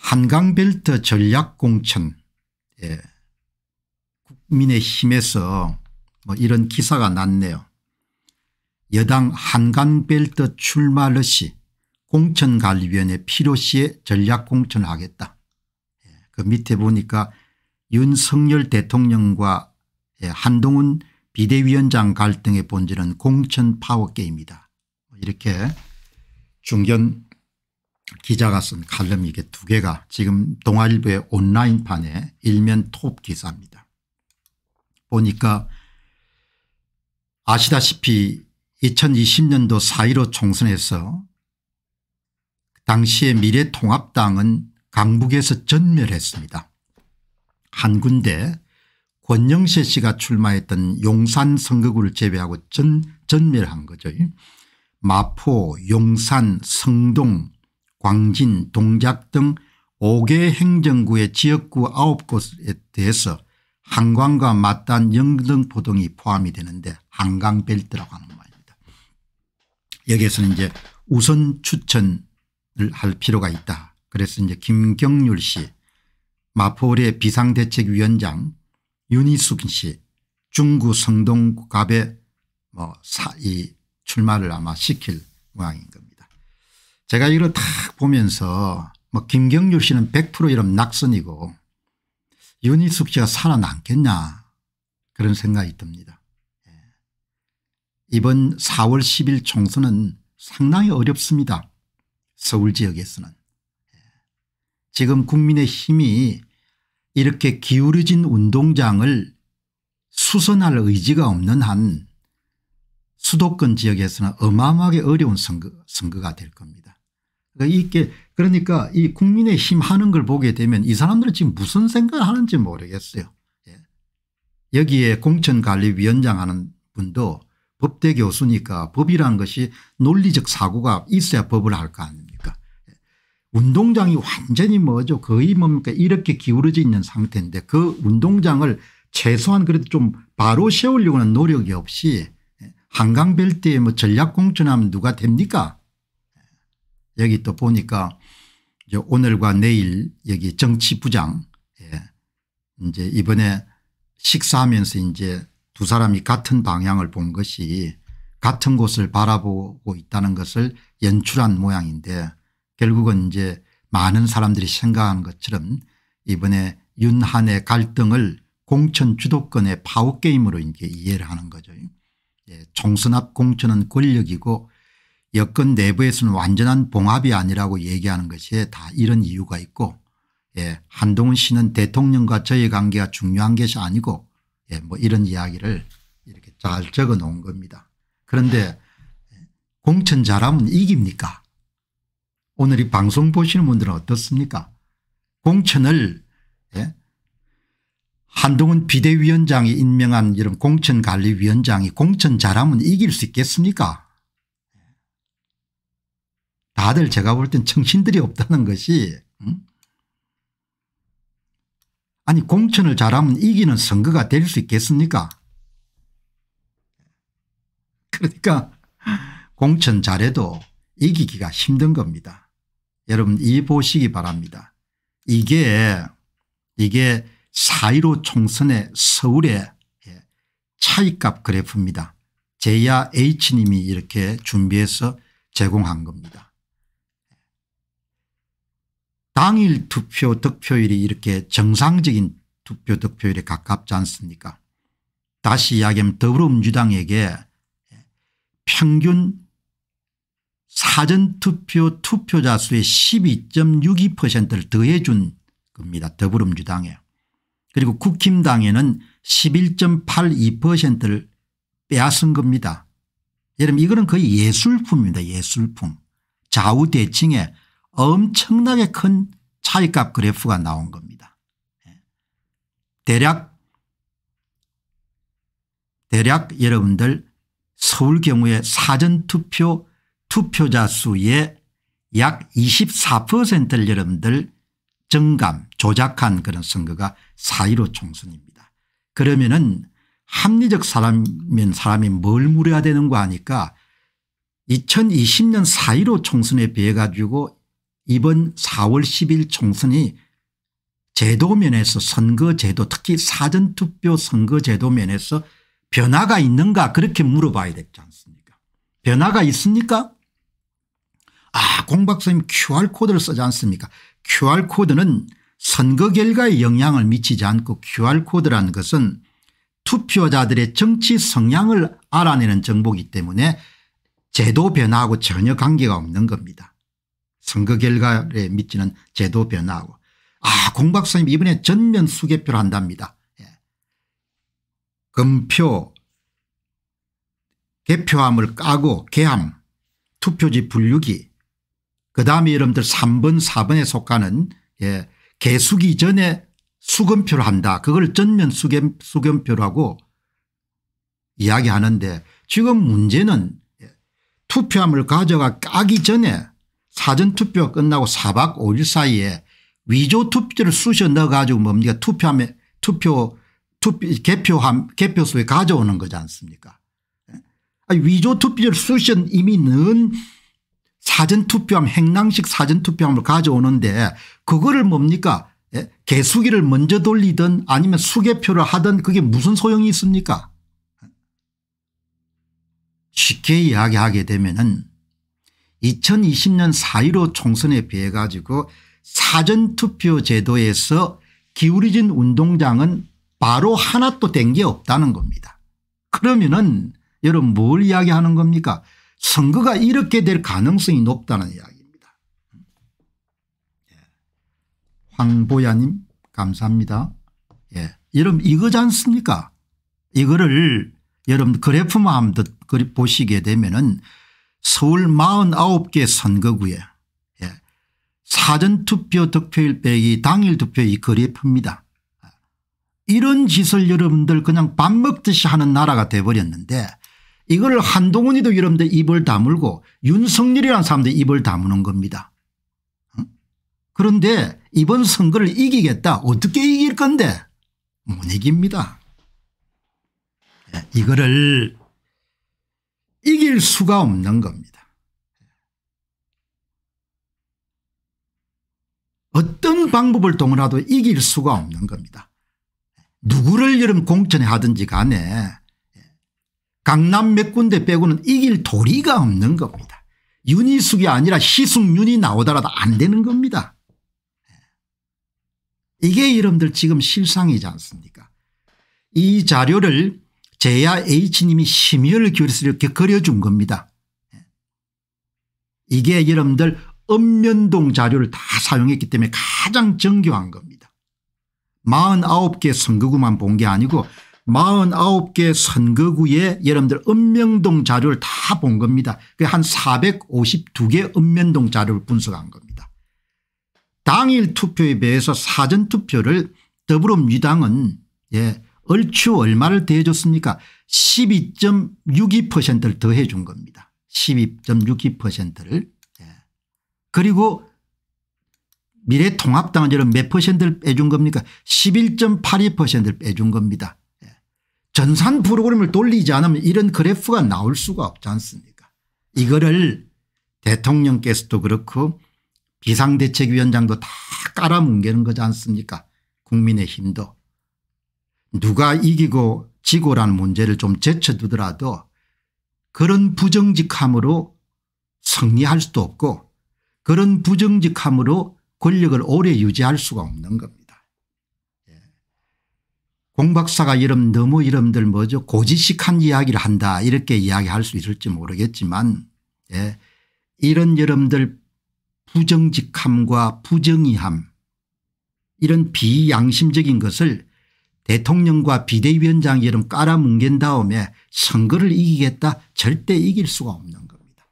한강벨트 전략공천 예. 국민의힘에서 뭐 이런 기사가 났네요. 여당 한강벨트 출마 러시 공천관리위원회 필요시에 전략공천하겠다. 예. 그 밑에 보니까 윤석열 대통령과 예. 한동훈 비대위원장 갈등의 본질은 공천 파워게임이다. 뭐 이렇게 중견 기자가 쓴 칼럼 이게 두 개가 지금 동아일보의 온라인판에 일면 톱 기사입니다. 보니까 아시다시피 2020년도 4.15 총선에서 당시의 미래통합당은 강북에서 전멸했습니다. 한 군데 권영세 씨가 출마했던 용산 선거구를 제외하고 전, 전멸한 거죠. 마포, 용산, 성동, 광진 동작 등 5개 행정구의 지역구 9곳에 대해서 한강과 맞닿은 영등포 등이 포함이 되는데 한강벨트라고 하는 말입니다. 여기에서는 이제 우선 추천을 할 필요가 있다. 그래서 이제 김경률 씨 마포의 비상대책위원장 윤희숙 씨 중구 성동갑에 뭐사이 출마를 아마 시킬 모양인 겁니다. 제가 이걸 탁 보면서 뭐 김경률 씨는 100%이런 낙선이고 윤희숙 씨가 살아남겠냐 그런 생각이 듭니다. 예. 이번 4월 10일 총선은 상당히 어렵습니다. 서울 지역에서는. 예. 지금 국민의 힘이 이렇게 기울어진 운동장을 수선할 의지가 없는 한 수도권 지역에서는 어마어마하게 어려운 선거, 선거가 될 겁니다. 그러니까 이게 그러니까 이 국민의 힘 하는 걸 보게 되면 이 사람들은 지금 무슨 생각을 하는지 모르겠어요. 예. 여기에 공천관리위원장 하는 분도 법대 교수니까 법이라는 것이 논리적 사고가 있어야 법을 할 거 아닙니까 예. 운동장이 완전히 뭐죠 거의 뭡니까 이렇게 기울어져 있는 상태인데 그 운동장을 최소한 그래도 좀 바로 세우려고 하는 노력이 없이 예. 한강벨트에 뭐 전략공천하면 누가 됩니까 여기 또 보니까 이제 오늘과 내일 여기 정치부장 예. 이제 이번에 식사하면서 이제 두 사람이 같은 방향을 본 것이 같은 곳을 바라보고 있다는 것을 연출한 모양인데 결국은 이제 많은 사람들이 생각하는 것처럼 이번에 윤한의 갈등을 공천 주도권의 파워게임으로 이제 이해를 하는 거죠. 예, 총선 앞 공천은 권력이고 여권 내부에서는 완전한 봉합이 아니라고 얘기하는 것이 다 이런 이유가 있고 예, 한동훈 씨는 대통령과 저의 관계가 중요한 것이 아니고 예, 뭐 이런 이야기를 이렇게 잘 적어 놓은 겁니다. 그런데 공천 잘하면 이깁니까 오늘 이 방송 보시는 분들은 어떻습니까 공천을 예? 한동훈 비대위원장이 임명한 이런 공천관리위원장이 공천 잘하면 이길 수 있겠습니까 다들 제가 볼 땐 정신들이 없다는 것이 음? 아니 공천을 잘하면 이기는 선거가 될 수 있겠습니까 그러니까 공천 잘해도 이기기가 힘든 겁니다. 여러분 이 보시기 바랍니다. 이게 이게 4.15 총선의 서울의 예, 차이값 그래프입니다. 제야 H님이 이렇게 준비해서 제공한 겁니다. 당일 투표 득표율이 이렇게 정상적인 투표 득표율에 가깝지 않습니까 다시 이야기하면 더불어민주당에게 평균 사전투표 투표자 수의 12.62%를 더해 준 겁니다. 더불어민주당에. 그리고 국힘당에는 11.82%를 빼앗은 겁니다. 여러분 이거는 거의 예술품입니다. 예술품. 좌우대칭에 엄청나게 큰차이값 그래프가 나온 겁니다. 예. 대략 대략 여러분들 서울 경우에 사전투표 투표자 수의 약 24%를 여러분들 정감 조작한 그런 선거가 4.15 총선입니다. 그러면은 합리적 사람인 사람이 뭘 물어야 되는 거 아니까 2020년 4.15 총선에 비해 가지고 이번 4월 10일 총선이 제도면에서 선거제도 특히 사전투표 선거제도면에서 변화가 있는가 그렇게 물어봐야 되지 않습니까 변화가 있습니까 아 공박사님 QR코드를 쓰지 않습니까 QR코드는 선거 결과에 영향을 미치지 않고 QR코드라는 것은 투표자들의 정치 성향을 알아내는 정보이기 때문에 제도 변화하고 전혀 관계가 없는 겁니다. 선거 결과에 미치는 제도 변화하고 아 공박사님 이번에 전면 수개표를 한답니다. 예. 금표 개표함을 까고 개함 투표지 분류기 그다음에 여러분들 3번 4번에 속하는 예, 개수기 전에 수금표를 한다. 그걸 전면 수검, 수검표라고 이야기하는데 지금 문제는 예, 투표함을 가져가 까기 전에 사전투표 끝나고 4박 5일 사이에 위조투표를 쑤셔 넣어가지고 뭡니까 투표함에 투표 투표 개표함 개표소에 가져오는 거지 않습니까 예? 위조투표를 쑤셔 이미 넣은 사전투표함 행랑식 사전투표함을 가져오는데 그거를 뭡니까 예? 개수기를 먼저 돌리든 아니면 수개표를 하든 그게 무슨 소용이 있습니까 예? 쉽게 이야기하게 되면은 2020년 4.15 총선에 비해 가지고 사전투표 제도에서 기울이진 운동장은 바로 하나 또된게 없다는 겁니다. 그러면은 여러분 뭘 이야기하는 겁니까 선거가 이렇게 될 가능성이 높다는 이야기입니다. 예. 황보야님 감사합니다. 예. 여러분 이거지 않습니까 이거를 여러분 그래프만 한번 보시게 되면은 서울 49개 선거구에 예, 사전투표 득표일 빼기 당일 투표의 거리에 풉니다. 이런 짓을 여러분들 그냥 밥 먹듯이 하는 나라가 돼버렸는데 이걸 한동훈이도 여러분들 입을 다물고 윤석열이라는 사람도 입을 다무는 겁니다. 그런데 이번 선거를 이기겠다 어떻게 이길 건데 못 이깁니다. 예, 이거를 이길 수가 없는 겁니다. 어떤 방법을 동원하도 이길 수가 없는 겁니다. 누구를 여름 공천에 하든지 간에 강남 몇 군데 빼고는 이길 도리가 없는 겁니다. 윤희숙이 아니라 희숙윤이 나오더라도 안 되는 겁니다. 이게 여러분들 지금 실상이지 않습니까 이 자료를 제야 H님이 심혈을 기울여서 이렇게 그려준 겁니다. 이게 여러분들 읍면동 자료를 다 사용했기 때문에 가장 정교한 겁니다. 49개 선거구만 본 게 아니고 49개 선거구에 여러분들 읍면동 자료를 다 본 겁니다. 한 452개 읍면동 자료를 분석한 겁니다. 당일 투표에 비해서 사전투표를 더불어민주당은 예, 얼추 얼마를 대해줬습니까 12.62%를 더해준 겁니다. 12.62%를 예. 그리고 미래통합당은 저는 몇 퍼센트를 빼준 겁니까 11.82%를 빼준 겁니다. 예. 전산 프로그램을 돌리지 않으면 이런 그래프가 나올 수가 없지 않습니까 이거를 대통령께서도 그렇고 비상대책위원장도 다 깔아뭉개는 거지 않습니까 국민의힘도 누가 이기고 지고라는 문제를 좀 제쳐두더라도 그런 부정직함으로 승리할 수도 없고 그런 부정직함으로 권력을 오래 유지할 수가 없는 겁니다. 예. 공박사가 이름 너무 이름들 뭐죠 고지식한 이야기를 한다 이렇게 이야기할 수 있을지 모르겠지만 예. 이런 여러분들 부정직함과 부정의함 이런 비양심적인 것을 대통령과 비대위원장 이름 깔아뭉갠 다음에 선거를 이기겠다 절대 이길 수가 없는 겁니다.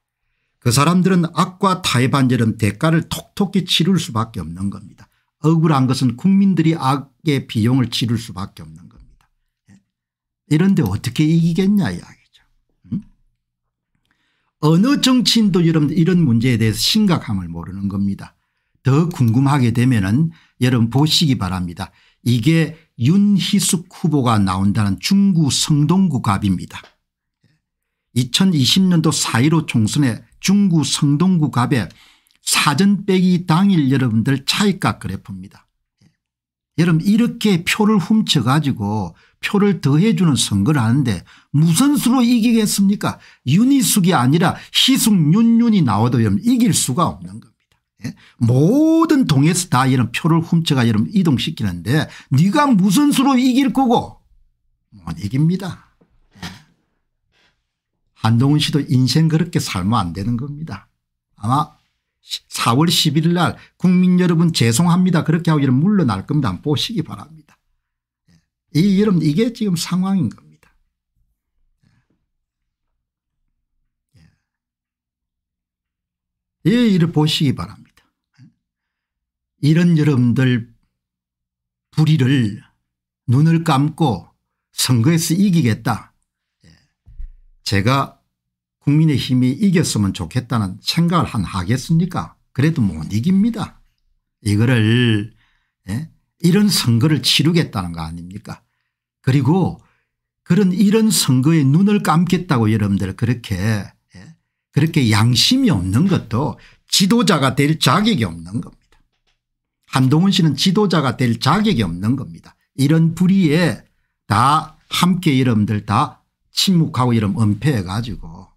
그 사람들은 악과 타협반처럼 대가를 톡톡히 치를 수밖에 없는 겁니다. 억울한 것은 국민들이 악의 비용을 치를 수밖에 없는 겁니다. 예? 이런데 어떻게 이기겠냐 이야기죠. 음? 어느 정치인도 여러분 이런 문제에 대해서 심각함을 모르는 겁니다. 더 궁금하게 되면 은 여러분 보시기 바랍니다. 이게 윤희숙 후보가 나온다는 중구 성동구 갑입니다. 2020년도 4.15 총선에 중구 성동구 갑의 사전 빼기 당일 여러분들 차이값 그래프입니다. 여러분 이렇게 표를 훔쳐가지고 표를 더해주는 선거를 하는데 무슨 수로 이기겠습니까 윤희숙이 아니라 희숙 윤윤이 나와도 여러분 이길 수가 없는 겁니다. 예? 모든 동에서 다 이런 표를 훔쳐가 이런 이동시키는데 네가 무슨 수로 이길 거고 못 이깁니다. 예? 한동훈 씨도 인생 그렇게 살면 안 되는 겁니다. 아마 4월 10일 날 국민 여러분 죄송합니다. 그렇게 하고 이런 물러날 겁니다. 한번 보시기 바랍니다. 예? 이 여러분 이게 지금 상황인 겁니다. 예, 이를 보시기 바랍니다. 이런 여러분들 불의를 눈을 감고 선거에서 이기겠다. 예. 제가 국민의힘이 이겼으면 좋겠다는 생각을 한 하겠습니까 그래도 못 이깁니다. 이거를 예? 이런 선거를 치르겠다는 거 아닙니까 그리고 그런 이런 선거에 눈을 감겠다고 여러분들 그렇게 예? 그렇게 양심이 없는 것도 지도자가 될 자격이 없는 겁니다. 한동훈 씨는 지도자가 될 자격이 없는 겁니다. 이런 불의에 다 함께 여러분들 다 침묵하고 이런 은폐해 가지고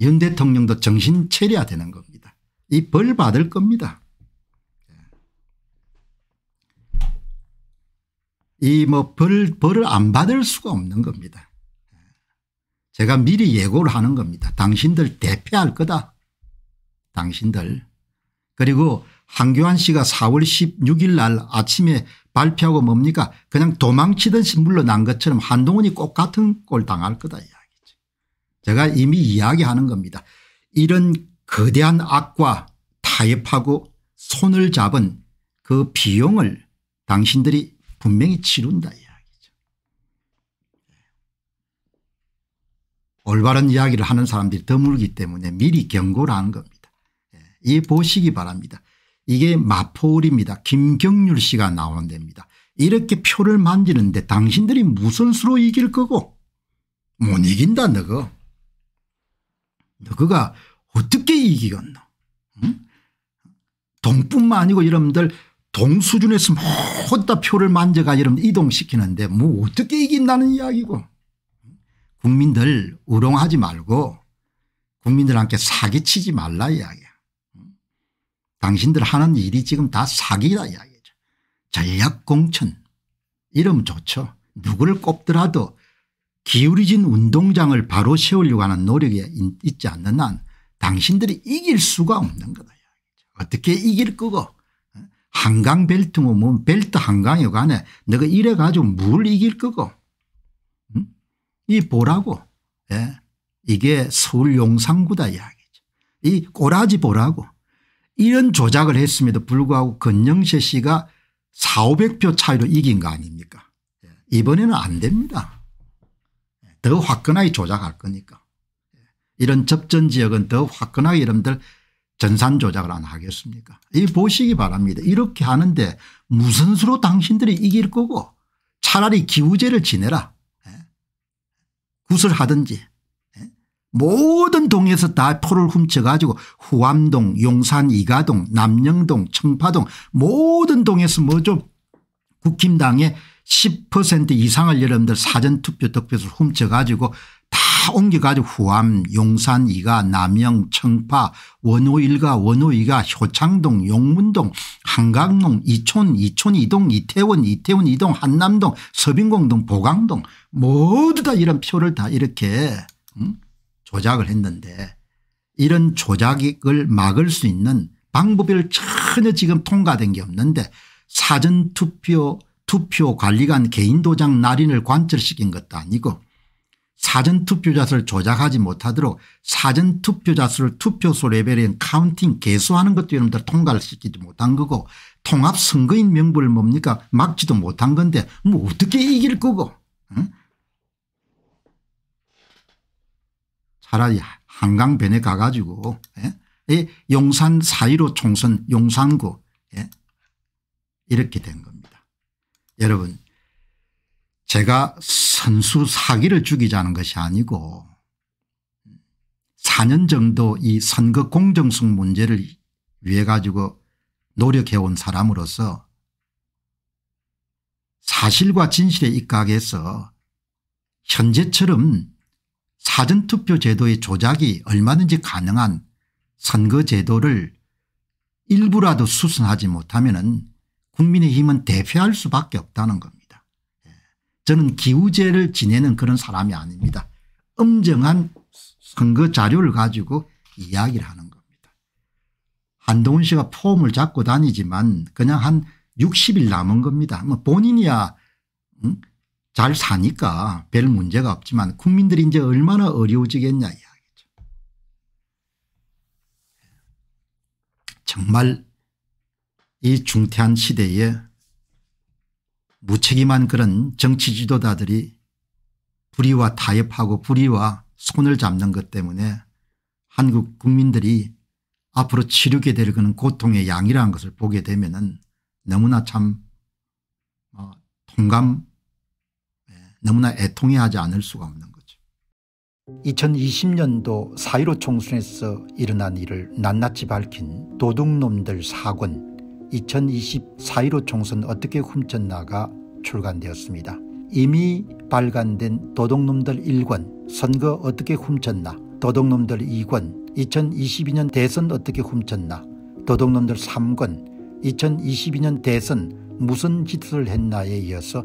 윤 대통령도 정신 차려야 되는 겁니다. 이 벌 받을 겁니다. 이 뭐 벌, 벌을 안 받을 수가 없는 겁니다. 제가 미리 예고를 하는 겁니다. 당신들 대패할 거다. 당신들. 그리고 한교안 씨가 4월 16일 날 아침에 발표하고 뭡니까 그냥 도망치듯이 물러난 것처럼 한동훈이 꼭 같은 꼴 당할 거다 이야기죠. 제가 이미 이야기하는 겁니다. 이런 거대한 악과 타협하고 손을 잡은 그 비용을 당신들이 분명히 치룬다 이야기죠. 예. 올바른 이야기를 하는 사람들이 드물기 때문에 미리 경고를 하는 겁니다. 예. 이 보시기 바랍니다. 이게 마포울입니다. 김경률 씨가 나오는 데입니다. 이렇게 표를 만지는데 당신들이 무슨 수로 이길 거고 못 이긴다 너거. 너거가 어떻게 이기겠노. 동뿐만 아니고 여러분들 동 수준에서 모다 표를 만져가 여러분 이동시키는데 뭐 어떻게 이긴다는 이야기고. 국민들 우롱하지 말고 국민들한테 사기치지 말라 이야기. 당신들 하는 일이 지금 다 사기다 이야기죠. 전략공천 이름 좋죠. 누구를 꼽더라도 기울이진 운동장을 바로 세우려고 하는 노력이 있지 않는 한 당신들이 이길 수가 없는 거다. 어떻게 이길 거고 어? 한강 벨트뭐 뭐, 벨트 한강에 관해 내가 이래 가지고 뭘 이길 거고 음? 이 보라고 예. 이게 서울 용산구다 이야기죠. 이 꼬라지 보라고 이런 조작을 했음에도 불구하고 건영세 씨가 4,500표 차이로 이긴 거 아닙니까 예, 이번에는 안 됩니다. 예, 더 화끈하게 조작할 거니까. 예, 이런 접전 지역은 더 화끈하게 여러분들 전산 조작을 안 하겠습니까 이 보시기 바랍니다. 이렇게 하는데 무슨 수로 당신들이 이길 거고 차라리 기우제를 지내라. 구슬하든지 모든 동에서 다표를 훔쳐가지고 후암동 용산 이가동 남영동 청파동 모든 동에서 뭐죠 국힘당의 10% 이상을 여러분들 사전투표 득표수 훔쳐가지고 다 옮겨가지고 후암 용산 이가 남영 청파 원호 일가 원호 이가 효창동 용문동 한강동 이촌 이촌 이동 이태원 이태원 이동 한남동 서빙공동 보강동 모두 다 이런 표를 다 이렇게 응? 음? 조작을 했는데 이런 조작을 막을 수 있는 방법을 전혀 지금 통과된 게 없는데 사전투표 투표 관리관 개인도장 날인을 관철시킨 것도 아니고 사전투표자 수를 조작하지 못하도록 사전투표자 수를 투표소 레벨인 카운팅 개수하는 것도 여러분들 통과를 시키지 못한 거고 통합선거인 명부를 뭡니까 막지도 못한 건데 뭐 어떻게 이길 거고 응? 차라리 한강변에 가가지고 예? 용산 사이로 총선 용산구 예? 이렇게 된 겁니다. 여러분 제가 선수 사기를 죽이자는 것이 아니고 4년 정도 이 선거 공정성 문제를 위해 가지고 노력해온 사람으로서 사실과 진실의 입각에서 현재처럼 사전투표 제도의 조작이 얼마든지 가능한 선거제도를 일부라도 수선하지 못하면 은 국민의힘은 대표할 수밖에 없다는 겁니다. 예. 저는 기우제를 지내는 그런 사람이 아닙니다. 엄정한 선거 자료를 가지고 이야기를 하는 겁니다. 한동훈 씨가 폼을 잡고 다니지만 그냥 한 60일 남은 겁니다. 뭐 본인이야 응? 잘 사니까 별 문제가 없지만 국민들이 이제 얼마나 어려워지겠냐 이야기죠. 정말 이 중태한 시대에 무책임한 그런 정치 지도자들이 불의와 타협하고 불의와 손을 잡는 것 때문에 한국 국민들이 앞으로 치르게 될 그런 고통의 양이라는 것을 보게 되면 너무나 참 어, 통감 너무나 애통해 하지 않을 수가 없는 거죠. 2020년도 4.15 총선에서 일어난 일을 낱낱이 밝힌 도둑놈들 사권 2020 4.15 총선 어떻게 훔쳤나가 출간되었습니다. 이미 발간된 도둑놈들 1권 선거 어떻게 훔쳤나 도둑놈들 2권 2022년 대선 어떻게 훔쳤나 도둑놈들 3권 2022년 대선 무슨 짓을 했나에 이어서